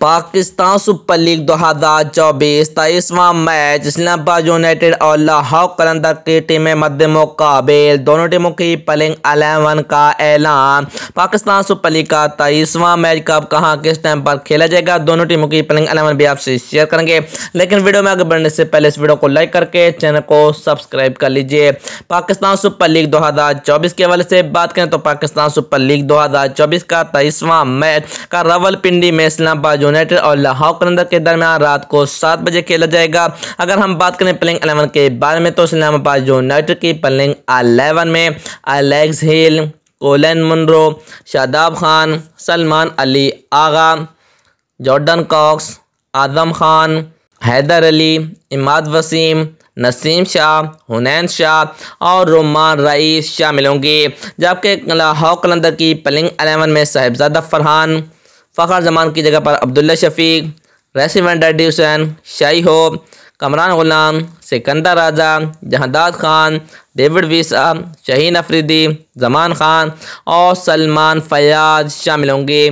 Pakistan super league दो हज़ार चौबीस तेईसवा मैच इस्लामाबाद यूनाइटेड और लाहौर कलंदर की टीमें मध्य मुकाबिल दोनों टीमों की पलिंग अलेवन का ऐलान पाकिस्तान सुपर लीग का तेईसवा मैच कब कहाँ किस टाइम पर खेला जाएगा दोनों टीमों की पलिंग अलेवन भी आपसे शेयर करेंगे लेकिन वीडियो में आगे बढ़ने से पहले इस वीडियो को लाइक करके चैनल को सब्सक्राइब कर लीजिए पाकिस्तान सुपर लीग दो हज़ार चौबीस के हवाले से बात करें तो पाकिस्तान सुपर लीग दो हज़ार चौबीस का तेईसवा मैच का रावलपिंडी में इस्लामाबाद यूनाइटेड और लाहौर कलंदर के दरमियान रात को सात बजे खेला जाएगा अगर हम बात करें प्लेंग अलेवन के बारे में तो इस्लामाबाद यूनाइटेड की प्लेंग अलेवन में Alex Hales Colin Munro Shadab Khan Salman Ali Agha Jordan Cox Azam Khan Haider Ali Imad Wasim Naseem Shah Hunain Shah और रोमान रईस शामिल होंगे जबकि लाहौर कलंदर की पलिंग अलेवन में साहेबजादा फरहान फ़खर जमान की जगह पर अब्दुल्ला शफीक रेसिमेंट हुसैन शाही हो कमरान गुलाम सिकंदर राजा जहादाद खान डेविड वीसा शहीन अफरीदी जमान खान और सलमान फयाज शामिल होंगे